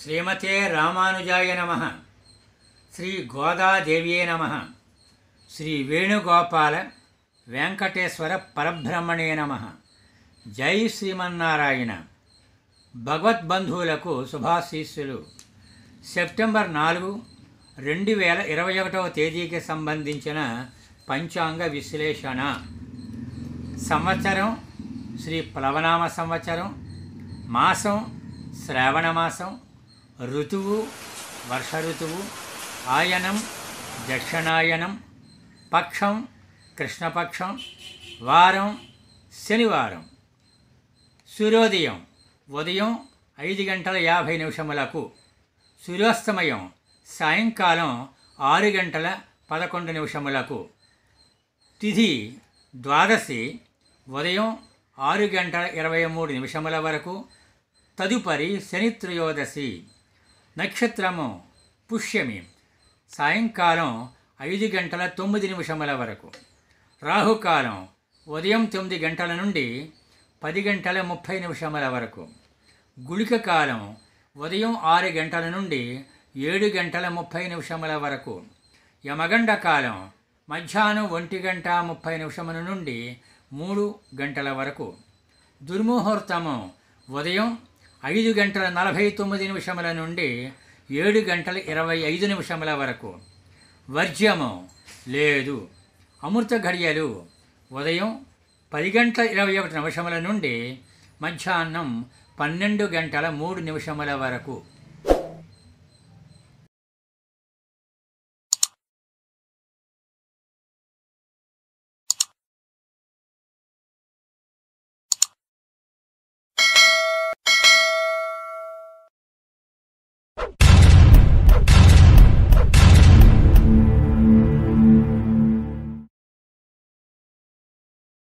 శ్రీమతే రామానుజాయ నమ శ్రీ గోదాదేవియే నమ శ్రీ వేణుగోపాల వెంకటేశ్వర పరబ్రహ్మణే నమ జై శ్రీమన్నారాయణ భగవద్బంధువులకు శుభాశీస్సులు సెప్టెంబర్ నాలుగు రెండు వేల ఇరవై ఒకటవ తేదీకి సంబంధించిన పంచాంగ విశ్లేషణ సంవత్సరం శ్రీ ప్లవనామ సంవత్సరం మాసం శ్రావణ మాసం ఋతువు వర్ష ఋతువు ఆయనం దక్షిణాయనం పక్షం కృష్ణపక్షం వారం శనివారం సూర్యోదయం ఉదయం ఐదు గంటల యాభై నిమిషములకు సూర్యాస్తమయం సాయంకాలం ఆరు గంటల పదకొండు నిమిషములకు తిథి ద్వాదశి ఉదయం ఆరు గంటల ఇరవై మూడు నిమిషముల వరకు తదుపరి శనిత్రయోదశి నక్షత్రము పుష్యమి సాయంకాలం ఐదు గంటల తొమ్మిది నిమిషముల వరకు రాహుకాలం ఉదయం తొమ్మిది గంటల నుండి పది గంటల ముప్పై నిమిషముల వరకు గుళిక కాలం ఉదయం ఆరు గంటల నుండి ఏడు గంటల ముప్పై నిమిషముల వరకు యమగండ కాలం మధ్యాహ్నం ఒంటి గంట ముప్పై నిమిషముల నుండి మూడు గంటల వరకు దుర్ముహూర్తము ఉదయం ఐదు గంటల నలభై తొమ్మిది నిమిషముల నుండి ఏడు గంటల ఇరవై ఐదు నిమిషముల వరకు వర్జ్యము లేదు అమృత ఘడియలు ఉదయం పది గంటల ఇరవై ఒకటి నిమిషముల నుండి మధ్యాహ్నం పన్నెండు గంటల మూడు నిమిషముల వరకు